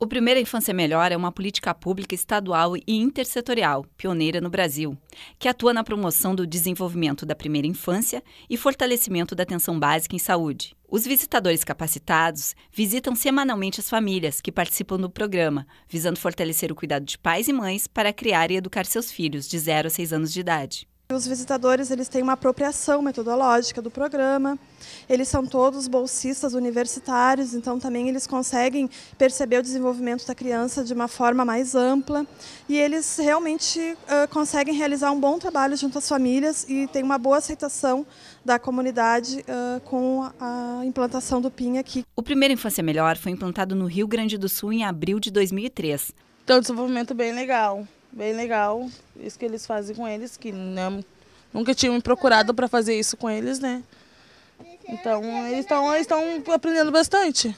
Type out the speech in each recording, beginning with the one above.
O Primeira Infância Melhor é uma política pública estadual e intersetorial, pioneira no Brasil, que atua na promoção do desenvolvimento da primeira infância e fortalecimento da atenção básica em saúde. Os visitadores capacitados visitam semanalmente as famílias que participam do programa, visando fortalecer o cuidado de pais e mães para criar e educar seus filhos de 0 a 6 anos de idade. Os visitadores eles têm uma apropriação metodológica do programa, eles são todos bolsistas universitários, então também eles conseguem perceber o desenvolvimento da criança de uma forma mais ampla e eles realmente uh, conseguem realizar um bom trabalho junto às famílias e tem uma boa aceitação da comunidade uh, com a implantação do PIN aqui. O primeiro Infância Melhor foi implantado no Rio Grande do Sul em abril de 2003. Então, é desenvolvimento bem legal bem legal isso que eles fazem com eles, que não, né, nunca tinham me procurado para fazer isso com eles, né? Então, eles estão aprendendo bastante.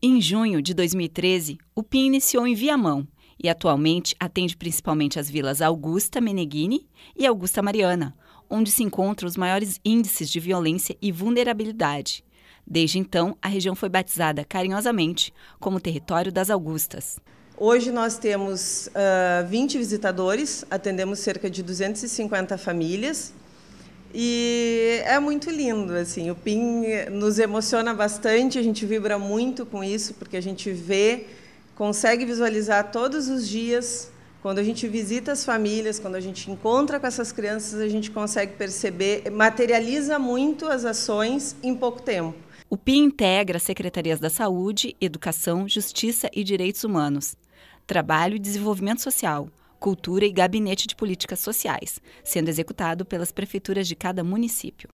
Em junho de 2013, o PIN iniciou em Viamão e atualmente atende principalmente as vilas Augusta Meneghini e Augusta Mariana, onde se encontram os maiores índices de violência e vulnerabilidade. Desde então, a região foi batizada carinhosamente como Território das Augustas. Hoje nós temos uh, ah, 20 visitadores, atendemos cerca de 250 famílias e é muito lindo assim. O PIN nos emociona bastante, a gente vibra muito com isso porque a gente vê, consegue visualizar todos os dias. Quando a gente visita as famílias, quando a gente encontra com essas crianças, a gente consegue perceber, materializa muito as ações em pouco tempo. O PIN integra secretarias da Saúde, Educação, Justiça e Direitos Humanos. Trabalho, e Desenvolvimento Social, Cultura e Gabinete de Políticas Sociais, sendo executado pelas prefeituras de cada município.